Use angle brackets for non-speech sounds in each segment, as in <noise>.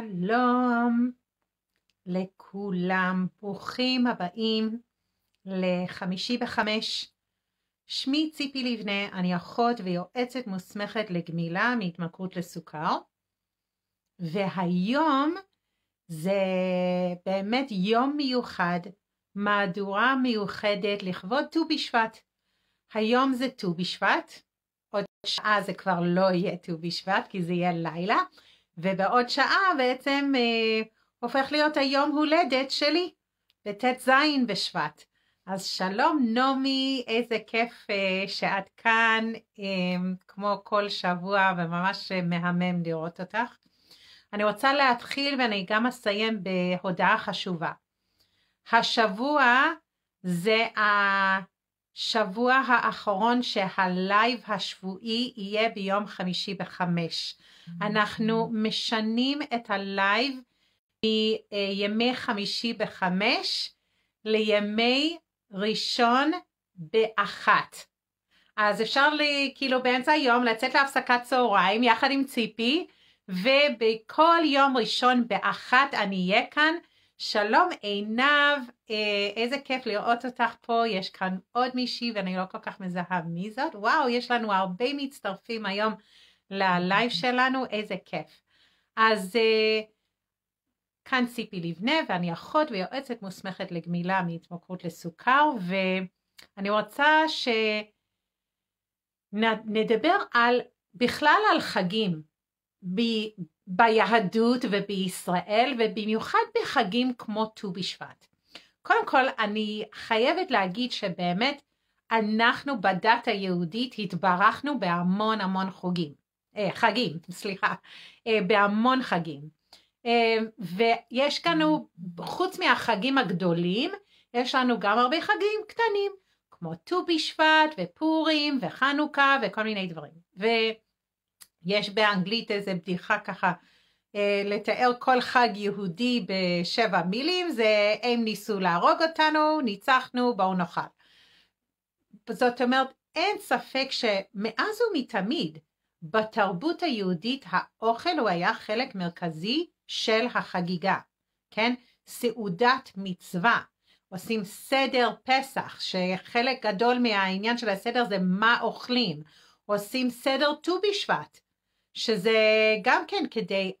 שלום לכולם, ברוכים הבאים לחמישי בחמש. שמי ציפי לבנה, אני אחות ויועצת מוסמכת לגמילה מהתמכרות לסוכר, והיום זה באמת יום מיוחד, מהדורה מיוחדת לכבוד ט"ו בשבט. היום זה ט"ו בשבט, עוד שעה זה כבר לא יהיה ט"ו בשבט כי זה יהיה לילה, ובעוד שעה בעצם אה, הופך להיות היום הולדת שלי, בט"ז בשבט. אז שלום נעמי, איזה כיף אה, שאת כאן, אה, כמו כל שבוע, וממש אה, מהמם לראות אותך. אני רוצה להתחיל ואני גם אסיים בהודעה חשובה. השבוע זה ה... שבוע האחרון שהלייב השבועי יהיה ביום חמישי בחמש. אנחנו משנים את הלייב מימי חמישי בחמש לימי ראשון באחת. אז אפשר לי, כאילו באמצע היום לצאת להפסקת צהריים יחד עם ציפי ובכל יום ראשון באחת אני אהיה כאן שלום עינב, אה, איזה כיף לראות אותך פה, יש כאן עוד מישהי ואני לא כל כך מזהה מי זאת. וואו, יש לנו הרבה מצטרפים היום ללייב שלנו, איזה כיף. אז אה, כאן ציפי לבנה ואני אחות ויועצת מוסמכת לגמילה מהתמכרות לסוכר, ואני רוצה שנדבר על, בכלל על חגים. ביהדות ובישראל ובמיוחד בחגים כמו ט"ו בשבט. קודם כל אני חייבת להגיד שבאמת אנחנו בדת היהודית התברכנו בהמון המון חוגים, אה, חגים, <laughs> סליחה, אה, בהמון חגים. אה, ויש לנו, חוץ מהחגים הגדולים, יש לנו גם הרבה חגים קטנים, כמו ט"ו בשבט ופורים וחנוכה וכל מיני דברים. ו... יש באנגלית איזה בדיחה ככה, אה, לתאר כל חג יהודי בשבע מילים, זה הם ניסו להרוג אותנו, ניצחנו, בואו נאכל. זאת אומרת, אין ספק שמאז ומתמיד, בתרבות היהודית האוכל הוא היה חלק מרכזי של החגיגה, כן? סעודת מצווה. עושים סדר פסח, שחלק גדול מהעניין של הסדר זה מה אוכלים. עושים סדר ט"ו בשבט, שזה גם כן כדי,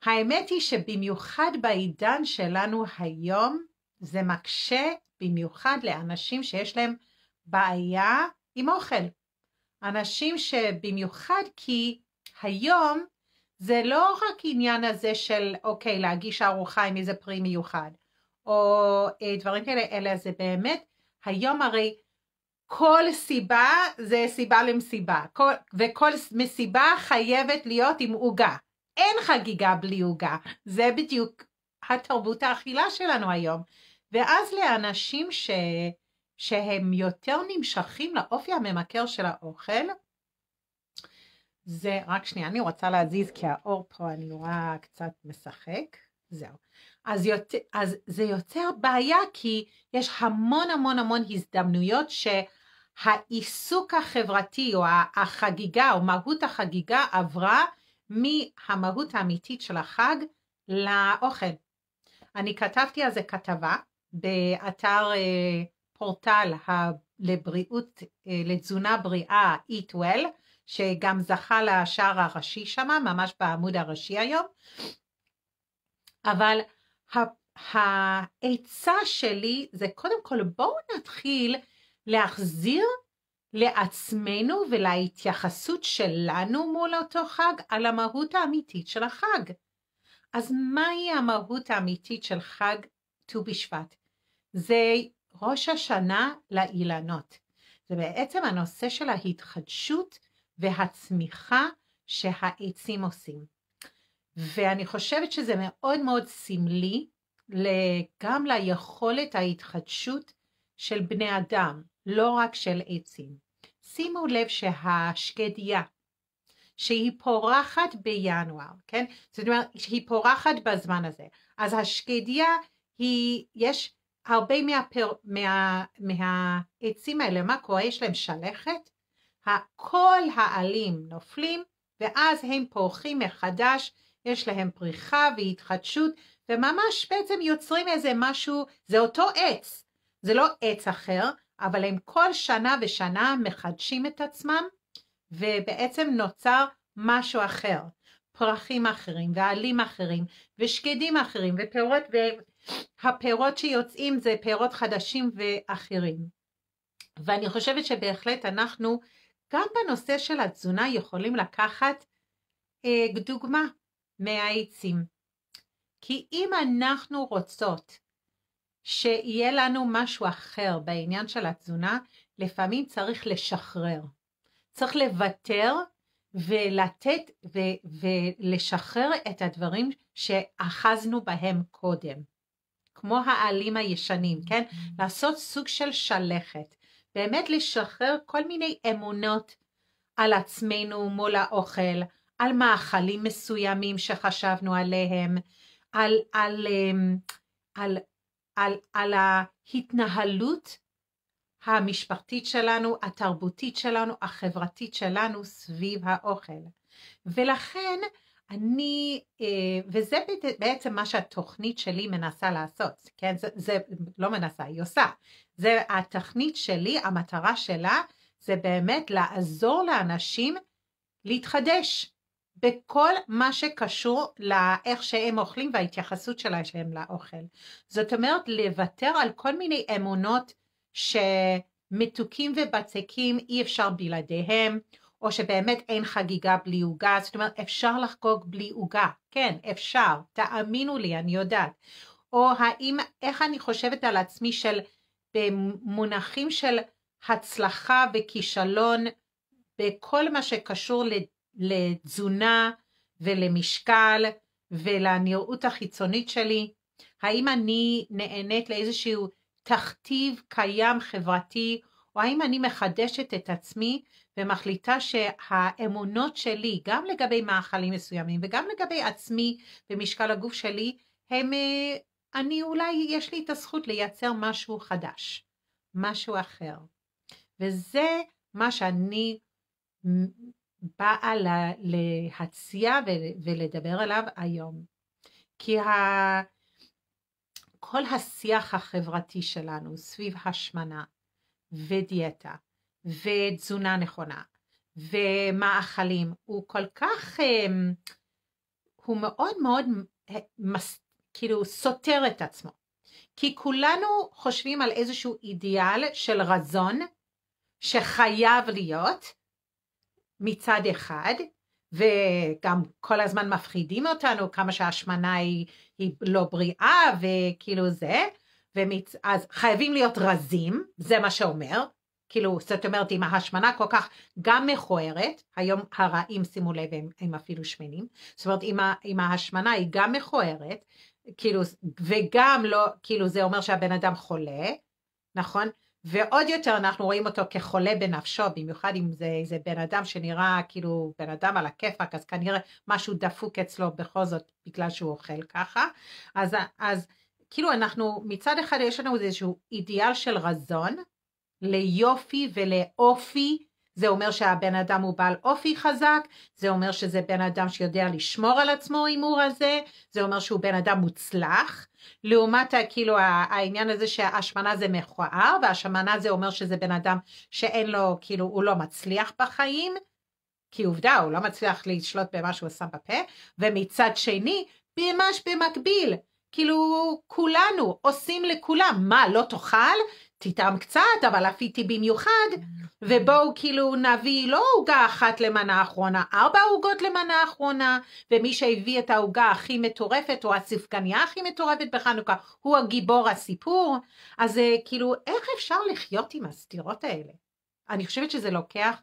והאמת היא שבמיוחד בעידן שלנו היום, זה מקשה במיוחד לאנשים שיש להם בעיה עם אוכל. אנשים שבמיוחד כי היום זה לא רק עניין הזה של אוקיי להגיש ארוחה עם איזה פרי מיוחד או אה, דברים כאלה, אלא זה באמת היום הרי כל סיבה זה סיבה למסיבה, כל, וכל מסיבה חייבת להיות עם עוגה. אין חגיגה בלי עוגה. זה בדיוק התרבות האכילה שלנו היום. ואז לאנשים ש... שהם יותר נמשכים לאופי הממכר של האוכל, זה, רק שנייה, אני רוצה להזיז כי האור פה אני רואה קצת משחק, זהו. אז, יות, אז זה יוצר בעיה כי יש המון המון המון הזדמנויות ש... העיסוק החברתי או החגיגה או מהות החגיגה עברה מהמהות האמיתית של החג לאוכל. אני כתבתי על זה כתבה באתר אה, פורטל ה, לבריאות, אה, לתזונה בריאה Eat Well, שגם זכה לשער הראשי שם, ממש בעמוד הראשי היום. אבל העצה שלי זה קודם כל בואו נתחיל להחזיר לעצמנו ולהתייחסות שלנו מול אותו חג על המהות האמיתית של החג. אז מהי המהות האמיתית של חג ט"ו בשבט? זה ראש השנה לאילנות. זה בעצם הנושא של ההתחדשות והצמיחה שהעצים עושים. ואני חושבת שזה מאוד מאוד סמלי גם ליכולת ההתחדשות של בני אדם, לא רק של עצים. שימו לב שהשקדיה, שהיא פורחת בינואר, כן? זאת אומרת, היא פורחת בזמן הזה. אז השקדיה היא, יש הרבה מהפר, מה, מהעצים האלה, מה קורה? יש להם שלכת, כל העלים נופלים, ואז הם פורחים מחדש, יש להם פריחה והתחדשות, וממש בעצם יוצרים איזה משהו, זה אותו עץ, זה לא עץ אחר, אבל הם כל שנה ושנה מחדשים את עצמם, ובעצם נוצר משהו אחר. פרחים אחרים, ועלים אחרים, ושקדים אחרים, ופירות, והפירות שיוצאים זה פירות חדשים ואחרים. ואני חושבת שבהחלט אנחנו, גם בנושא של התזונה, יכולים לקחת אה, דוגמה מהעצים. כי אם אנחנו רוצות שיהיה לנו משהו אחר בעניין של התזונה, לפעמים צריך לשחרר. צריך לוותר ולתת ו- ולשחרר את הדברים שאחזנו בהם קודם. כמו העלים הישנים, mm-hmm. כן? לעשות סוג של שלכת. באמת לשחרר כל מיני אמונות על עצמנו מול האוכל, על מאכלים מסוימים שחשבנו עליהם, על, על, אמ, על, על על, על ההתנהלות המשפחתית שלנו, התרבותית שלנו, החברתית שלנו סביב האוכל. ולכן אני, אה, וזה בעצם מה שהתוכנית שלי מנסה לעשות, כן? זה, זה לא מנסה, היא עושה. זה התכנית שלי, המטרה שלה, זה באמת לעזור לאנשים להתחדש, בכל מה שקשור לאיך שהם אוכלים וההתייחסות שלהם לאוכל. זאת אומרת, לוותר על כל מיני אמונות שמתוקים ובצקים אי אפשר בלעדיהם, או שבאמת אין חגיגה בלי עוגה, זאת אומרת, אפשר לחגוג בלי עוגה, כן, אפשר, תאמינו לי, אני יודעת. או האם, איך אני חושבת על עצמי של, במונחים של הצלחה וכישלון, בכל מה שקשור לתזונה ולמשקל ולנראות החיצונית שלי? האם אני נהנית לאיזשהו תכתיב קיים חברתי, או האם אני מחדשת את עצמי ומחליטה שהאמונות שלי, גם לגבי מאכלים מסוימים וגם לגבי עצמי ומשקל הגוף שלי, הם, אה, אני אולי, יש לי את הזכות לייצר משהו חדש, משהו אחר. וזה מה שאני באה לה, להציע ולדבר עליו היום. כי ה... כל השיח החברתי שלנו סביב השמנה ודיאטה ותזונה נכונה ומאכלים הוא כל כך, אמ, הוא מאוד מאוד אה, מס, כאילו סותר את עצמו. כי כולנו חושבים על איזשהו אידיאל של רזון שחייב להיות, מצד אחד, וגם כל הזמן מפחידים אותנו כמה שהשמנה היא, היא לא בריאה וכאילו זה, ומצ... אז חייבים להיות רזים, זה מה שאומר, כאילו זאת אומרת אם ההשמנה כל כך גם מכוערת, היום הרעים שימו לב הם, הם אפילו שמנים, זאת אומרת אם, אם ההשמנה היא גם מכוערת, כאילו וגם לא, כאילו זה אומר שהבן אדם חולה, נכון? ועוד יותר אנחנו רואים אותו כחולה בנפשו, במיוחד אם זה, איזה בן אדם שנראה כאילו בן אדם על הכיפאק, אז כנראה משהו דפוק אצלו בכל זאת בגלל שהוא אוכל ככה. אז, אז כאילו אנחנו, מצד אחד יש לנו איזשהו אידיאל של רזון ליופי ולאופי זה אומר שהבן אדם הוא בעל אופי חזק, זה אומר שזה בן אדם שיודע לשמור על עצמו הימור הזה, זה אומר שהוא בן אדם מוצלח. לעומת כאילו העניין הזה שהשמנה זה מכוער, והשמנה זה אומר שזה בן אדם שאין לו, כאילו הוא לא מצליח בחיים, כי עובדה הוא לא מצליח לשלוט במה שהוא שם בפה, ומצד שני, ממש במקביל, כאילו כולנו עושים לכולם, מה לא תאכל? תטעם קצת, אבל אפיתי במיוחד, ובואו כאילו נביא לא עוגה אחת למנה האחרונה, ארבע עוגות למנה האחרונה, ומי שהביא את העוגה הכי מטורפת, או הספגניה הכי מטורפת בחנוכה, הוא הגיבור הסיפור. אז אה, כאילו, איך אפשר לחיות עם הסתירות האלה? אני חושבת שזה לוקח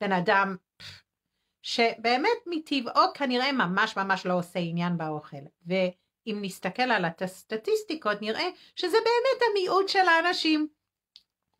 בן אדם שבאמת מטבעו כנראה ממש ממש לא עושה עניין באוכל. ו... אם נסתכל על הסטטיסטיקות, נראה שזה באמת המיעוט של האנשים.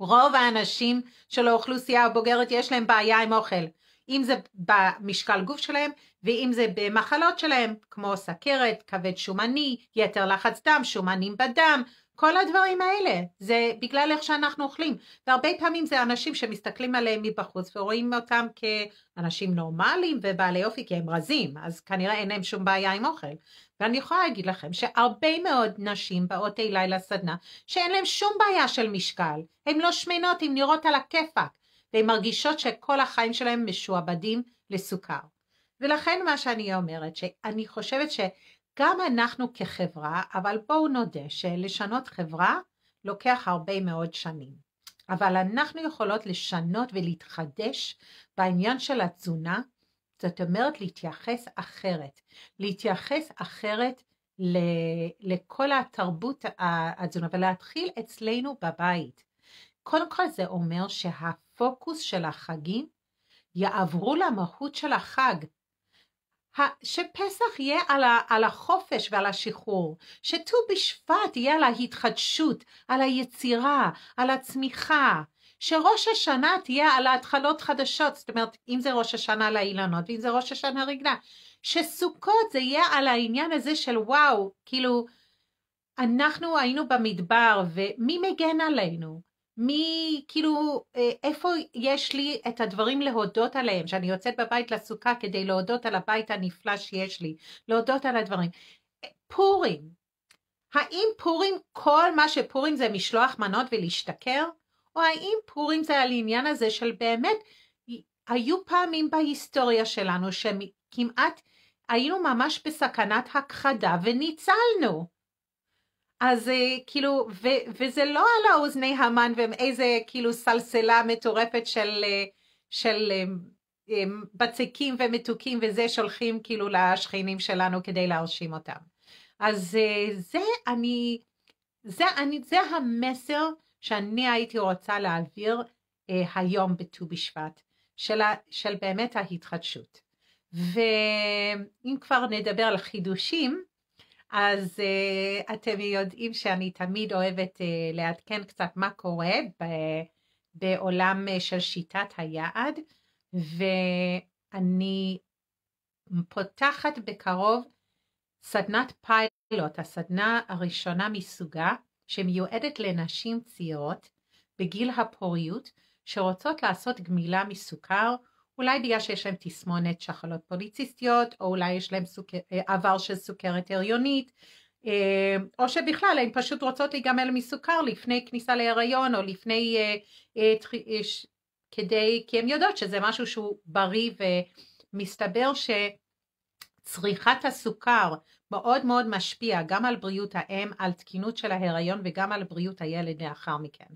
רוב האנשים של האוכלוסייה הבוגרת יש להם בעיה עם אוכל. אם זה במשקל גוף שלהם ואם זה במחלות שלהם, כמו סכרת, כבד שומני, יתר לחץ דם, שומנים בדם, כל הדברים האלה, זה בגלל איך שאנחנו אוכלים. והרבה פעמים זה אנשים שמסתכלים עליהם מבחוץ ורואים אותם כאנשים נורמליים ובעלי אופי, כי הם רזים, אז כנראה אין להם שום בעיה עם אוכל. ואני יכולה להגיד לכם שהרבה מאוד נשים באות אליי לסדנה, שאין להם שום בעיה של משקל, הן לא שמנות, הן נראות על הכיפאק. והן מרגישות שכל החיים שלהן משועבדים לסוכר. ולכן מה שאני אומרת, שאני חושבת שגם אנחנו כחברה, אבל בואו נודה שלשנות חברה לוקח הרבה מאוד שנים. אבל אנחנו יכולות לשנות ולהתחדש בעניין של התזונה, זאת אומרת להתייחס אחרת, להתייחס אחרת לכל התרבות התזונה ולהתחיל אצלנו בבית. קודם כל זה אומר שה... הפוקוס של החגים יעברו למהות של החג. שפסח יהיה על, החופש ועל השחרור, שט"ו בשבט יהיה על ההתחדשות, על היצירה, על הצמיחה, שראש השנה תהיה על ההתחלות חדשות, זאת אומרת, אם זה ראש השנה לאילנות, ואם זה ראש השנה רגלה, שסוכות זה יהיה על העניין הזה של וואו, כאילו, אנחנו היינו במדבר, ומי מגן עלינו? מי, כאילו, אה, איפה יש לי את הדברים להודות עליהם, שאני יוצאת בבית לסוכה כדי להודות על הבית הנפלא שיש לי, להודות על הדברים. אה, פורים, האם פורים, כל מה שפורים זה משלוח מנות ולהשתכר? או האם פורים זה על העניין הזה של באמת, היו פעמים בהיסטוריה שלנו שכמעט היינו ממש בסכנת הכחדה וניצלנו. אז אה, כאילו, ו- וזה לא על האוזני המן ואיזה כאילו סלסלה מטורפת של, אה, של אה, בצקים ומתוקים וזה שולחים כאילו לשכנים שלנו כדי להרשים אותם. אז זה אני, זה אני, זה המסר שאני הייתי רוצה להעביר היום בט"ו בשבט, של, של באמת ההתחדשות. ואם כבר נדבר על חידושים, אז uh, אתם יודעים שאני תמיד אוהבת uh, לעדכן קצת מה קורה ב- בעולם uh, של שיטת היעד, ואני פותחת בקרוב סדנת פיילוט, הסדנה הראשונה מסוגה, שמיועדת לנשים צעירות בגיל הפוריות, שרוצות לעשות גמילה מסוכר אולי בגלל שיש להם תסמונת שחלות פוליציסטיות, או אולי יש להם סוכר, אה, עבר של סוכרת הריונית, אה, או שבכלל הן פשוט רוצות להיגמל מסוכר לפני כניסה להיריון, או לפני... אה, כדי, כי הן יודעות שזה משהו שהוא בריא, ומסתבר שצריכת הסוכר מאוד מאוד משפיע גם על בריאות האם, על תקינות של ההיריון וגם על בריאות הילד לאחר מכן.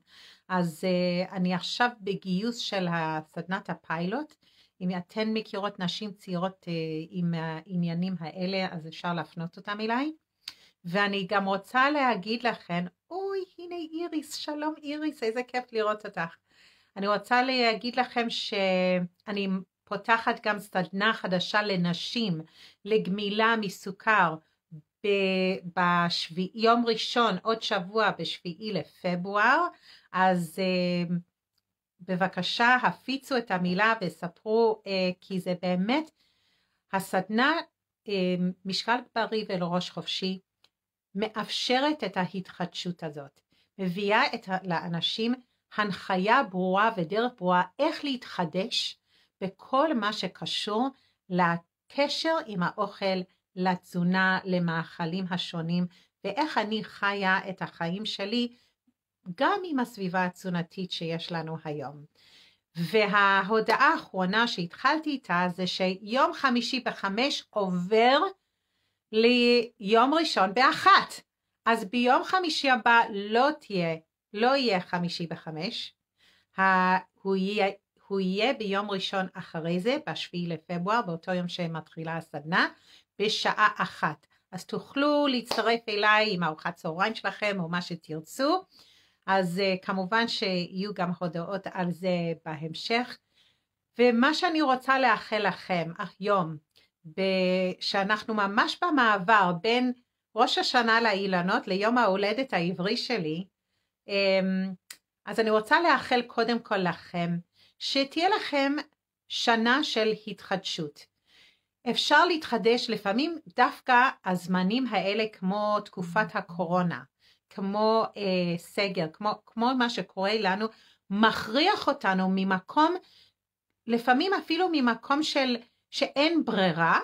אז uh, אני עכשיו בגיוס של סדנת הפיילוט אם אתן מכירות נשים צעירות אה, עם העניינים האלה, אז אפשר להפנות אותם אליי. ואני גם רוצה להגיד לכן, אוי, הנה איריס, שלום איריס, איזה כיף לראות אותך. אני רוצה להגיד לכם שאני פותחת גם סדנה חדשה לנשים, לגמילה מסוכר, בשביעי, יום ראשון, עוד שבוע, בשביעי לפברואר, אז uh, בבקשה הפיצו את המילה וספרו, אה, כי זה באמת הסדנה אה, משקל בריא ולראש חופשי מאפשרת את ההתחדשות הזאת, מביאה את, לאנשים הנחיה ברורה ודרך ברורה איך להתחדש בכל מה שקשור לקשר עם האוכל, לתזונה, למאכלים השונים, ואיך אני חיה את החיים שלי גם עם הסביבה התזונתית שיש לנו היום. וההודעה האחרונה שהתחלתי איתה זה שיום חמישי בחמש עובר ליום ראשון באחת. אז ביום חמישי הבא לא תהיה, לא יהיה חמישי בחמש, הוא יהיה, הוא יהיה ביום ראשון אחרי זה, בשביעי לפברואר, באותו יום שמתחילה הסדנה, בשעה אחת. אז תוכלו להצטרף אליי עם ארוחת צהריים שלכם או מה שתרצו. אז אה, כמובן שיהיו גם הודעות על זה בהמשך. ומה שאני רוצה לאחל לכם היום, שאנחנו ממש במעבר בין ראש השנה לאילנות ליום ההולדת העברי שלי, אמ, אז אני רוצה לאחל קודם כל לכם, שתהיה לכם שנה של התחדשות. אפשר להתחדש לפעמים דווקא הזמנים האלה כמו תקופת הקורונה. כמו אה, סגר, כמו, כמו מה שקורה לנו, מכריח אותנו ממקום, לפעמים אפילו ממקום של, שאין ברירה,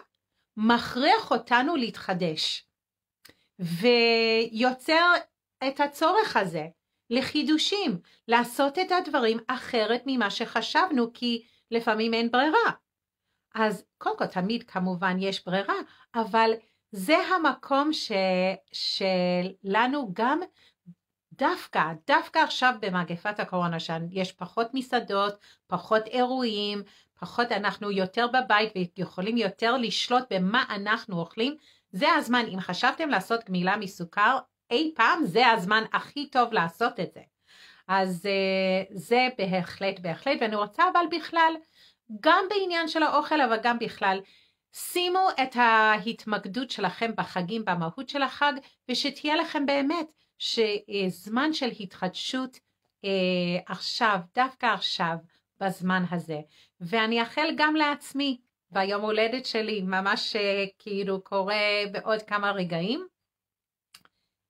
מכריח אותנו להתחדש. ויוצר את הצורך הזה לחידושים, לעשות את הדברים אחרת ממה שחשבנו, כי לפעמים אין ברירה. אז קודם כל, תמיד כמובן יש ברירה, אבל זה המקום ש, שלנו גם דווקא, דווקא עכשיו במגפת הקורונה, שיש פחות מסעדות, פחות אירועים, פחות אנחנו יותר בבית ויכולים יותר לשלוט במה אנחנו אוכלים, זה הזמן, אם חשבתם לעשות גמילה מסוכר אי פעם, זה הזמן הכי טוב לעשות את זה. אז אה, זה בהחלט בהחלט, ואני רוצה אבל בכלל, גם בעניין של האוכל, אבל גם בכלל, שימו את ההתמקדות שלכם בחגים, במהות של החג, ושתהיה לכם באמת שזמן אה, של התחדשות אה, עכשיו, דווקא עכשיו, בזמן הזה. ואני אאחל גם לעצמי, ביום הולדת שלי, ממש אה, כאילו קורה בעוד כמה רגעים,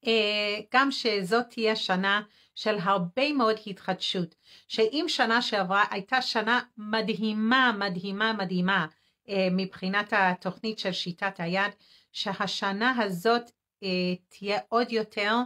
אה, גם שזאת תהיה שנה של הרבה מאוד התחדשות, שאם שנה שעברה הייתה שנה מדהימה, מדהימה, מדהימה, אה, מבחינת התוכנית של שיטת היד, שהשנה הזאת אה, תהיה עוד יותר,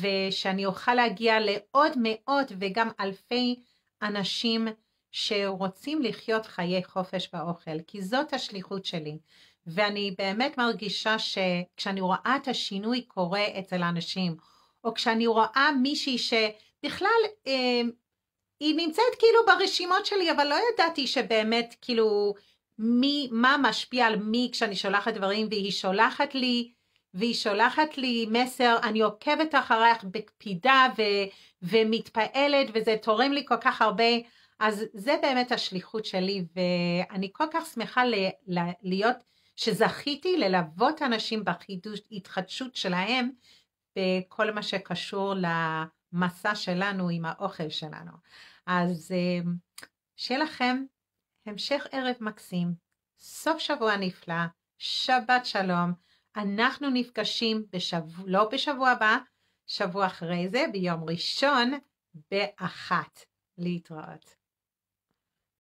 ושאני אוכל להגיע לעוד מאות וגם אלפי אנשים שרוצים לחיות חיי חופש באוכל, כי זאת השליחות שלי. ואני באמת מרגישה שכשאני רואה את השינוי קורה אצל האנשים, או כשאני רואה מישהי שבכלל אה, היא נמצאת כאילו ברשימות שלי, אבל לא ידעתי שבאמת כאילו מי, מה משפיע על מי כשאני שולחת דברים והיא שולחת לי, והיא שולחת לי מסר, אני עוקבת אחריך בקפידה ו, ומתפעלת וזה תורם לי כל כך הרבה, אז זה באמת השליחות שלי ואני כל כך שמחה ל, ל, להיות, שזכיתי ללוות אנשים התחדשות שלהם בכל מה שקשור למסע שלנו עם האוכל שלנו. אז אה, שיהיה לכם המשך ערב מקסים, סוף שבוע נפלא, שבת שלום. אנחנו נפגשים בשבוע, לא בשבוע הבא, שבוע אחרי זה, ביום ראשון, באחת. להתראות.